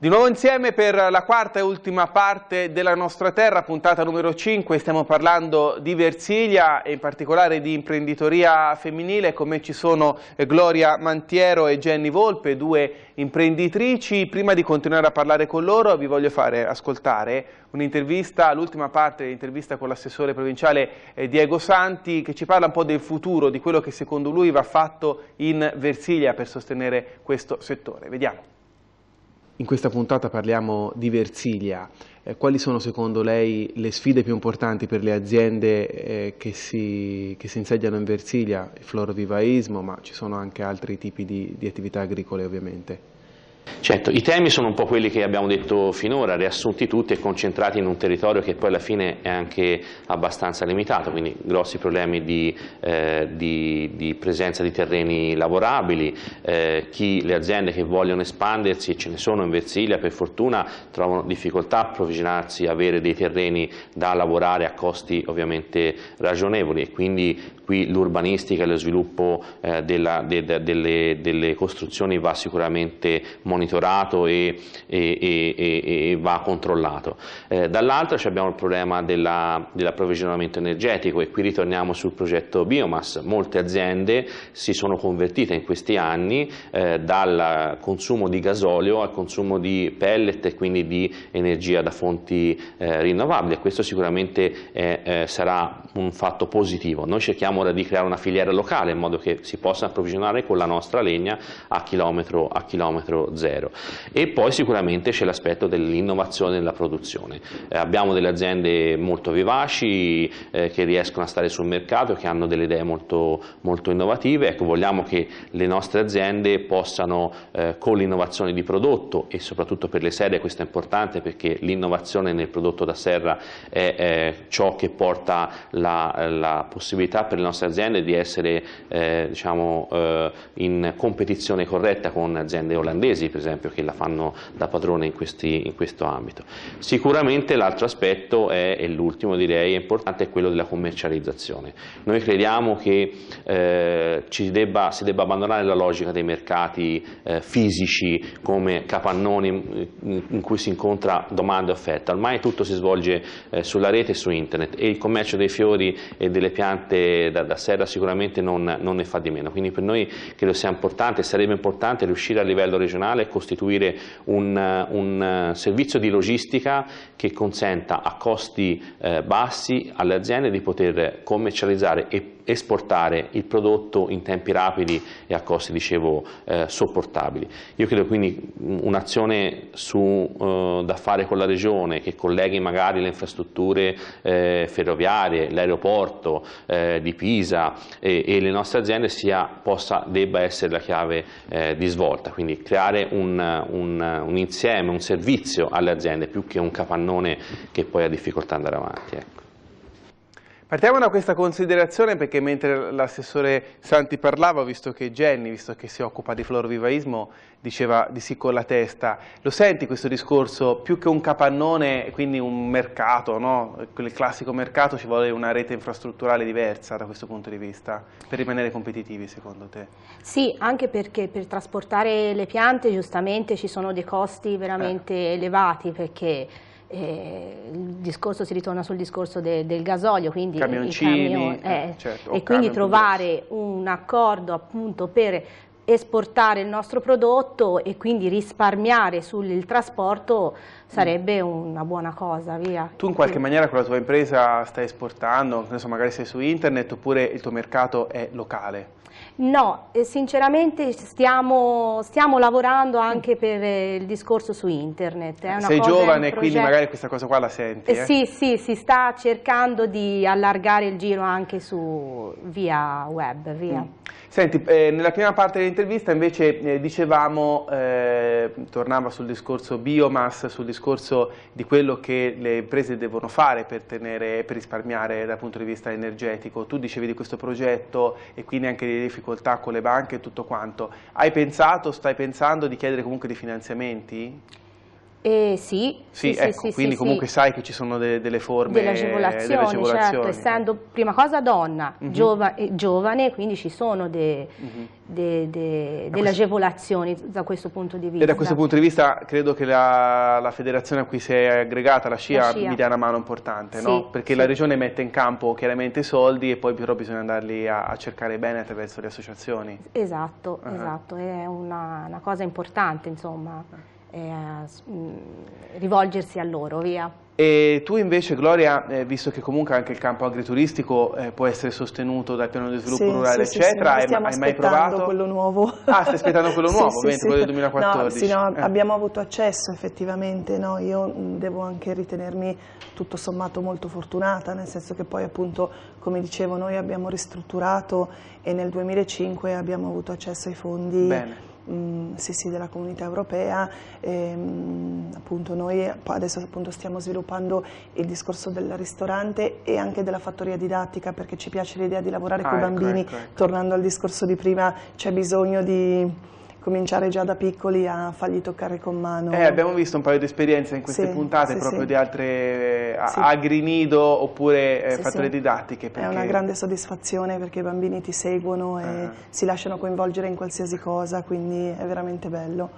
Di nuovo insieme per la quarta e ultima parte della nostra terra, puntata numero 5, stiamo parlando di Versilia e in particolare di imprenditoria femminile, come ci sono eh, Gloria Mantiero e Jenny Volpe, due imprenditrici. Prima di continuare a parlare con loro vi voglio fare ascoltare un'intervista, l'ultima parte dell'intervista con l'assessore provinciale eh, Diego Santi, che ci parla un po' del futuro, di quello che secondo lui va fatto in Versilia per sostenere questo settore. Vediamo. In questa puntata parliamo di Versilia. Eh, quali sono secondo lei le sfide più importanti per le aziende eh, che, si, che, si, insediano in Versilia? Il florovivaismo, ma ci sono anche altri tipi di, di attività agricole ovviamente. Certo, i temi sono un po' quelli che abbiamo detto finora, riassunti tutti e concentrati in un territorio che poi alla fine è anche abbastanza limitato, quindi grossi problemi di, eh, di, di presenza di terreni lavorabili, eh, chi, le aziende che vogliono espandersi, ce ne sono in Versilia per fortuna, trovano difficoltà a provvisionarsi, avere dei terreni da lavorare a costi ovviamente ragionevoli e quindi qui l'urbanistica e lo sviluppo eh, della, de, de, delle, delle, costruzioni va sicuramente monitorato e, e, e, e va controllato. Eh, Dall'altra abbiamo il problema dell'approvvigionamento dell energetico e qui ritorniamo sul progetto Biomass, molte aziende si sono convertite in questi anni eh, dal consumo di gasolio al consumo di pellet e quindi di energia da fonti eh, rinnovabili e questo sicuramente eh, eh, sarà un fatto positivo. Noi cerchiamo cerchiamo di creare una filiera locale in modo che si possa approvvigionare con la nostra legna a chilometro, a chilometro zero. E poi sicuramente c'è l'aspetto dell'innovazione nella produzione. Eh, abbiamo delle aziende molto vivaci eh, che riescono a stare sul mercato, che hanno delle idee molto, molto innovative. Ecco, vogliamo che le nostre aziende possano eh, con l'innovazione di prodotto e soprattutto per le serie questo è importante perché l'innovazione nel prodotto da serra è, è ciò che porta la, la possibilità per le nostre aziende di essere eh, diciamo, eh, in competizione corretta con aziende olandesi per esempio che la fanno da padrone in, questi, in questo ambito. Sicuramente l'altro aspetto è, e l'ultimo direi importante è quello della commercializzazione. Noi crediamo che eh, debba, si debba abbandonare la logica dei mercati eh, fisici come capannoni eh, in cui si incontra domanda e offerta, ormai tutto si svolge eh, sulla rete e su internet e il commercio dei fiori e delle piante da da, da Serra sicuramente non, non, ne fa di meno, quindi per noi credo sia importante, sarebbe importante riuscire a livello regionale a costituire un, un eh, servizio di logistica che consenta a costi eh, bassi alle aziende di poter commercializzare e esportare il prodotto in tempi rapidi e a costi, dicevo, eh, sopportabili. Io credo quindi un'azione eh, da fare con la Regione che colleghi magari le infrastrutture eh, ferroviarie, l'aeroporto eh, di Pisa e, e, le nostre aziende sia, possa, debba essere la chiave eh, di svolta, quindi creare un, un, un, insieme, un servizio alle aziende più che un capannone che poi ha difficoltà ad andare avanti. Ecco. Partiamo da questa considerazione perché mentre l'assessore Santi parlava, visto che Jenny, visto che si occupa di florvivaismo, diceva di sì con la testa, lo senti questo discorso? Più che un capannone, quindi un mercato, no? il classico mercato, ci vuole una rete infrastrutturale diversa da questo punto di vista, per rimanere competitivi secondo te? Sì, anche perché per trasportare le piante giustamente ci sono dei costi veramente eh. elevati perché eh, il discorso si ritorna sul discorso de, del gasolio, quindi camioncini, camion, eh, eh certo, e quindi trovare un accordo appunto per esportare il nostro prodotto e quindi risparmiare sul trasporto sarebbe una buona cosa, via. Tu in qualche maniera con la tua impresa stai esportando, magari sei su internet oppure il tuo mercato è locale? No, sinceramente stiamo, stiamo, lavorando anche per eh, il discorso su internet. È Sei giovane, quindi magari questa cosa qua la senti. Eh? eh? Sì, sì, si sta cercando di allargare il giro anche su, via web. Via. Mm. Senti, eh, nella prima parte dell'intervista invece eh, dicevamo, eh, tornava sul discorso biomass, sul discorso di quello che le imprese devono fare per, tenere, per risparmiare dal punto di vista energetico. Tu dicevi di questo progetto e quindi anche di difficoltà con le banche e tutto quanto, hai pensato, stai pensando di chiedere comunque dei finanziamenti? Eh, sì, sì, sì ecco, sì, quindi comunque sai che ci sono de delle forme delle agevolazioni, delle certo, agevolazioni. certo, essendo prima cosa donna, mm -hmm. giova eh, giovane, quindi ci sono de mm -hmm. delle agevolazioni da questo punto di vista. E da questo punto di vista credo che la, la federazione a cui si è aggregata, la SCIA, la mi dia una mano importante, no? perché la regione mette in campo chiaramente soldi e poi però bisogna andarli a, a cercare bene attraverso le associazioni. Esatto, uh ah. -huh. esatto, è una, una cosa importante insomma. Ah eh, rivolgersi a loro, via. E tu invece Gloria, eh, visto che comunque anche il campo agrituristico eh, può essere sostenuto dal piano di sviluppo sì, rurale sì, eccetera, sì, hai, hai mai provato? quello nuovo. Ah, stai aspettando quello nuovo, mentre quello del 2014. No, no, eh. abbiamo avuto accesso effettivamente, no? io mm, devo anche ritenermi tutto sommato molto fortunata, nel senso che poi appunto come dicevo noi abbiamo ristrutturato e nel 2005 abbiamo avuto accesso ai fondi Bene mh, sì, della comunità europea. E, ehm, appunto, noi adesso appunto, stiamo sviluppando il discorso del ristorante e anche della fattoria didattica perché ci piace l'idea di lavorare ah, con i ecco, bambini. Ecco, ecco. Tornando al discorso di prima, c'è bisogno di cominciare già da piccoli a fargli toccare con mano. Eh, abbiamo visto un paio di esperienze in queste sì, puntate sì, proprio sì. di altre eh, agrinido oppure eh, fatture didattiche. Perché... È una grande soddisfazione perché i bambini ti seguono e ah. si lasciano coinvolgere in qualsiasi cosa, quindi è veramente bello.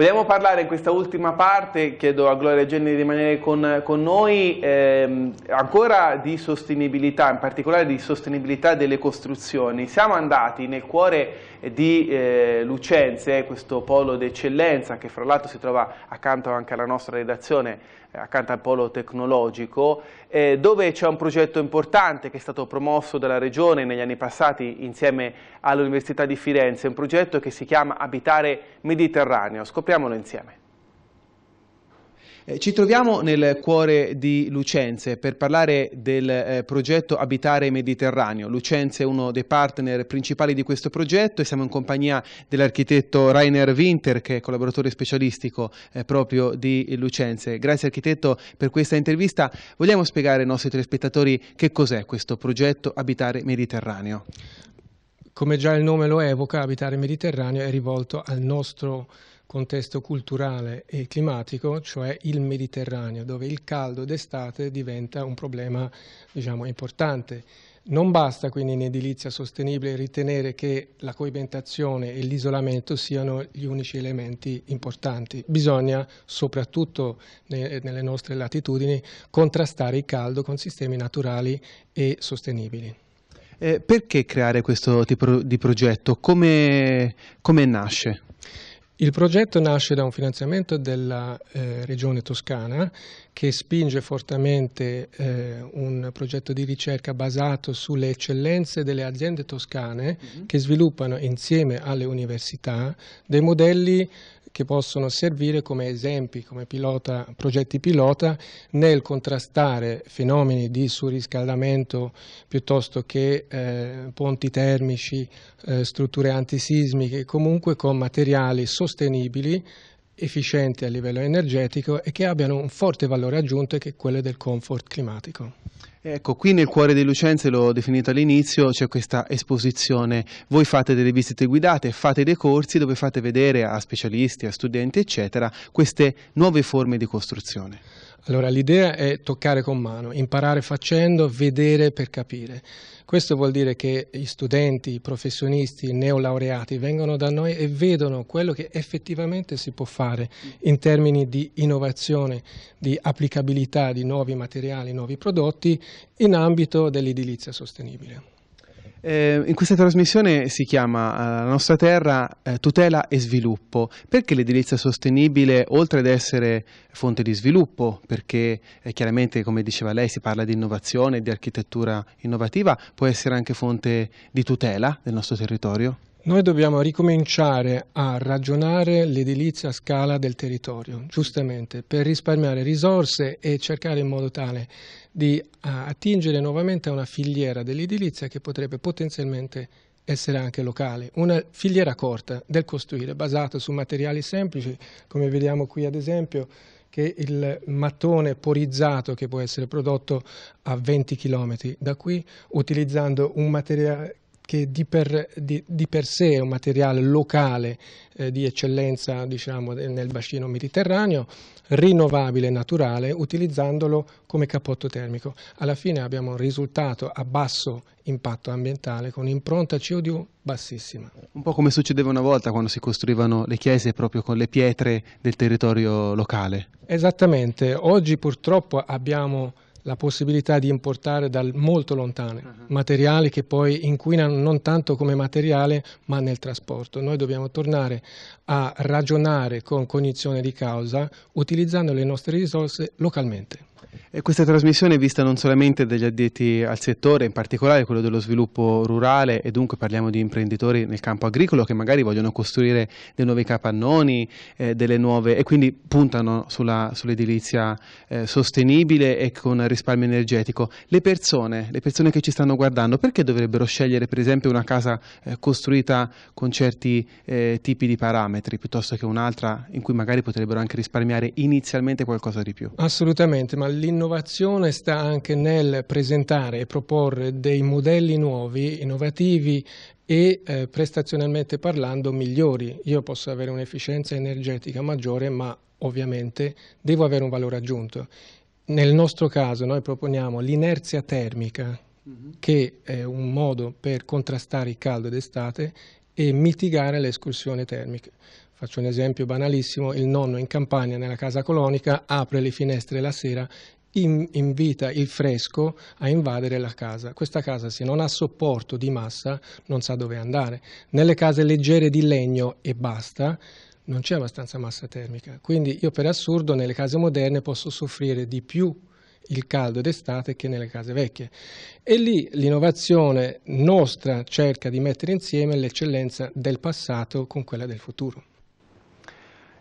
Vogliamo parlare in questa ultima parte, chiedo a Gloria e Genni di rimanere con, con noi, ehm, ancora di sostenibilità, in particolare di sostenibilità delle costruzioni. Siamo andati nel cuore di eh, Lucenze, questo polo d'eccellenza che fra l'altro si trova accanto anche alla nostra redazione accanto al polo tecnologico, eh, dove c'è un progetto importante che è stato promosso dalla Regione negli anni passati insieme all'Università di Firenze, un progetto che si chiama Abitare Mediterraneo. Scopriamolo insieme. Eh, ci troviamo nel cuore di Lucenze per parlare del eh, progetto Abitare Mediterraneo. Lucenze è uno dei partner principali di questo progetto e siamo in compagnia dell'architetto Rainer Winter che è collaboratore specialistico eh, proprio di Lucenze. Grazie architetto per questa intervista. Vogliamo spiegare ai nostri telespettatori che cos'è questo progetto Abitare Mediterraneo? Come già il nome lo evoca, Abitare Mediterraneo è rivolto al nostro contesto culturale e climatico, cioè il Mediterraneo, dove il caldo d'estate diventa un problema diciamo, importante. Non basta quindi in edilizia sostenibile ritenere che la coibentazione e l'isolamento siano gli unici elementi importanti, bisogna soprattutto nelle nostre latitudini contrastare il caldo con sistemi naturali e sostenibili. Eh, perché creare questo tipo di progetto? come, come nasce? Il progetto nasce da un finanziamento della eh, Regione Toscana che spinge fortemente eh, un progetto di ricerca basato sulle eccellenze delle aziende toscane mm -hmm. che sviluppano insieme alle università dei modelli che possono servire come esempi, come pilota, progetti pilota nel contrastare fenomeni di surriscaldamento piuttosto che eh, ponti termici, eh, strutture antisismiche, comunque con materiali sostenibili efficienti a livello energetico e che abbiano un forte valore aggiunto che è quello del comfort climatico. Ecco, qui nel cuore di Lucenze, l'ho definito all'inizio, c'è questa esposizione. Voi fate delle visite guidate, fate dei corsi dove fate vedere a specialisti, a studenti, eccetera, queste nuove forme di costruzione. Allora l'idea è toccare con mano, imparare facendo, vedere per capire. Questo vuol dire che gli studenti, i professionisti, i neolaureati vengono da noi e vedono quello che effettivamente si può fare in termini di innovazione, di applicabilità di nuovi materiali, nuovi prodotti in ambito dell'edilizia sostenibile. Eh, in questa trasmissione si chiama eh, La nostra terra eh, tutela e sviluppo. Perché l'edilizia sostenibile, oltre ad essere fonte di sviluppo, perché eh, chiaramente, come diceva lei, si parla di innovazione, di architettura innovativa, può essere anche fonte di tutela del nostro territorio? Noi dobbiamo ricominciare a ragionare l'edilizia a scala del territorio, giustamente, per risparmiare risorse e cercare in modo tale di eh, attingere nuovamente a una filiera dell'edilizia che potrebbe potenzialmente essere anche locale, una filiera corta del costruire basata su materiali semplici, come vediamo qui ad esempio che il mattone porizzato che può essere prodotto a 20 km da qui utilizzando un materiale che di per, di, di per sé è un materiale locale eh, di eccellenza diciamo, nel bacino mediterraneo, rinnovabile e naturale, utilizzandolo come capotto termico. Alla fine abbiamo un risultato a basso impatto ambientale con impronta CO2 bassissima. Un po' come succedeva una volta quando si costruivano le chiese proprio con le pietre del territorio locale. Esattamente, oggi purtroppo abbiamo la possibilità di importare da molto lontano mhm. materiali che poi inquinano non tanto come materiale ma nel trasporto. Noi dobbiamo tornare a ragionare con cognizione di causa utilizzando le nostre risorse localmente questa trasmissione è vista non solamente dagli addetti al settore, in particolare quello dello sviluppo rurale e dunque parliamo di imprenditori nel campo agricolo che magari vogliono costruire dei nuovi capannoni, eh, delle nuove e quindi puntano sull'edilizia eh, sostenibile e con risparmio energetico. Le persone, le persone che ci stanno guardando, perché dovrebbero scegliere per esempio una casa eh, costruita con certi eh, tipi di parametri piuttosto che un'altra in cui magari potrebbero anche risparmiare inizialmente qualcosa di più? Assolutamente, ma l'innovazione L'innovazione sta anche nel presentare e proporre dei modelli nuovi, innovativi e eh, prestazionalmente parlando migliori. Io posso avere un'efficienza energetica maggiore, ma ovviamente devo avere un valore aggiunto. Nel nostro caso noi proponiamo l'inerzia termica, mm-hmm. che è un modo per contrastare il caldo d'estate e mitigare le escursioni termiche. Faccio un esempio banalissimo, il nonno in campagna nella casa colonica apre le finestre la sera in, invita il fresco a invadere la casa. Questa casa se non ha sopporto di massa non sa dove andare. Nelle case leggere di legno e basta non c'è abbastanza massa termica, quindi io per assurdo nelle case moderne posso soffrire di più il caldo d'estate che nelle case vecchie. E lì l'innovazione nostra cerca di mettere insieme l'eccellenza del passato con quella del futuro.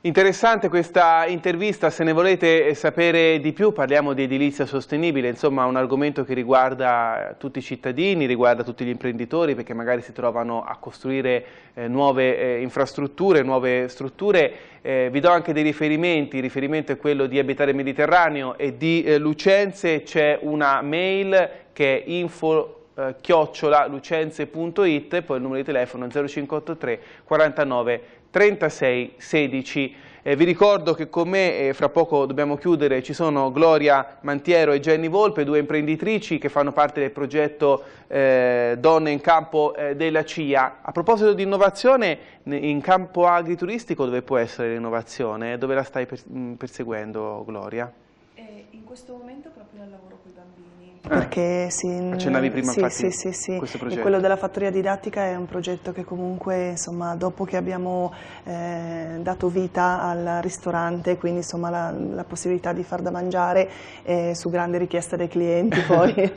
Interessante questa intervista, se ne volete sapere di più parliamo di edilizia sostenibile, insomma un argomento che riguarda eh, tutti i cittadini, riguarda tutti gli imprenditori perché magari si trovano a costruire eh, nuove eh, infrastrutture, nuove strutture. Eh, vi do anche dei riferimenti, il riferimento è quello di Abitare Mediterraneo e di eh, Lucenze, c'è una mail che è info eh, chiocciola lucenze.it, poi il numero di telefono 0583 49 3616. Eh, vi ricordo che con me, eh, fra poco dobbiamo chiudere, ci sono Gloria Mantiero e Jenny Volpe, due imprenditrici che fanno parte del progetto eh, Donne in campo eh, della CIA. A proposito di innovazione, in campo agrituristico dove può essere l'innovazione? Dove la stai perseguendo Gloria? Eh, in questo momento proprio al lavoro eh. perché si, accennavi prima sì, infatti sì, sì, sì. quello della fattoria didattica è un progetto che comunque insomma, dopo che abbiamo eh, dato vita al ristorante quindi insomma, la, la, possibilità di far da mangiare eh, su grande richiesta dei clienti poi e,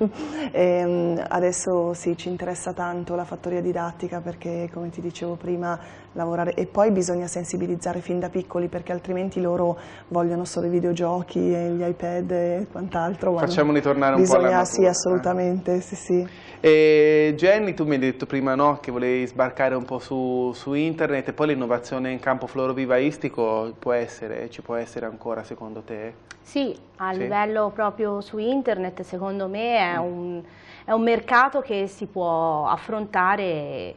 ehm, adesso sì ci interessa tanto la fattoria didattica perché come ti dicevo prima lavorare e poi bisogna sensibilizzare fin da piccoli perché altrimenti loro vogliono solo i videogiochi e gli iPad e quant'altro facciamoli tornare un po' alla Ah, sì, assolutamente, eh. sì, sì. E eh, Jenny, tu mi hai detto prima no, che volevi sbarcare un po' su, su internet e poi l'innovazione in campo florovivaistico può essere, ci può essere ancora secondo te? Sì, a sì. livello proprio su internet secondo me è mm. un, è un mercato che si può affrontare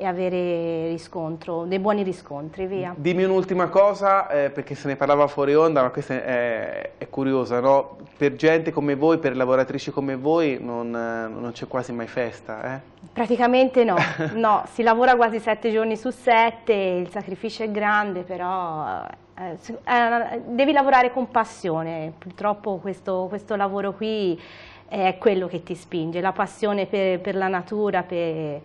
e avere riscontro, dei buoni riscontri, via. Dimmi un'ultima cosa, eh, perché se ne parlava fuori onda, ma questa è, è curiosa, no? Per gente come voi, per lavoratrici come voi, non, eh, non c'è quasi mai festa, eh? Praticamente no, no, si lavora quasi sette giorni su sette, il sacrificio è grande, però eh, eh, devi lavorare con passione, purtroppo questo, questo lavoro qui è quello che ti spinge, la passione per, per la natura, per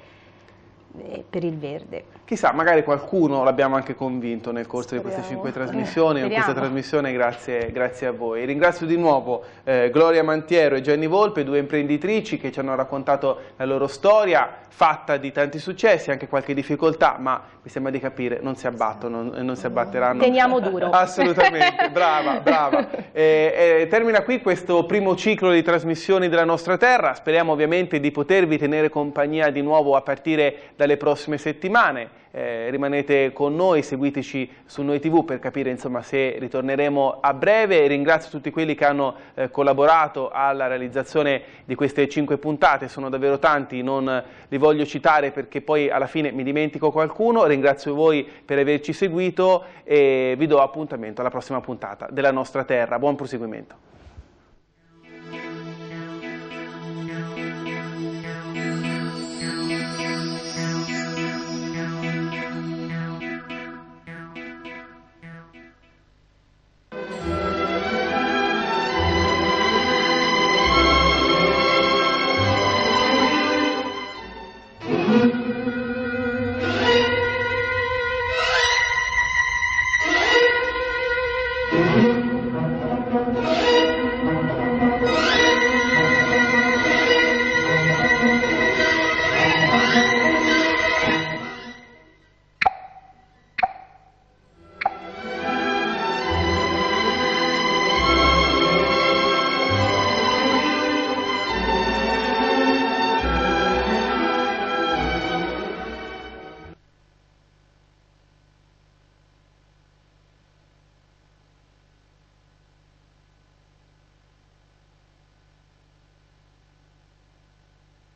eh, per il verde. Chissà, magari qualcuno l'abbiamo anche convinto nel corso Speriamo. di queste cinque trasmissioni, in questa trasmissione grazie, grazie a voi. Ringrazio di nuovo eh, Gloria Mantiero e Gianni Volpe, due imprenditrici che ci hanno raccontato la loro storia, fatta di tanti successi, anche qualche difficoltà, ma mi sembra di capire, non si abbattono, non, eh, non si abbatteranno. Teniamo duro. Assolutamente, brava, brava. Eh, eh, termina qui questo primo ciclo di trasmissioni della nostra terra, speriamo ovviamente di potervi tenere compagnia di nuovo a partire da dalle prossime settimane. Eh, rimanete con noi, seguiteci su Noi TV per capire insomma, se ritorneremo a breve. Ringrazio tutti quelli che hanno eh, collaborato alla realizzazione di queste cinque puntate, sono davvero tanti, non li voglio citare perché poi alla fine mi dimentico qualcuno. Ringrazio voi per averci seguito e vi do appuntamento alla prossima puntata della nostra terra. Buon proseguimento.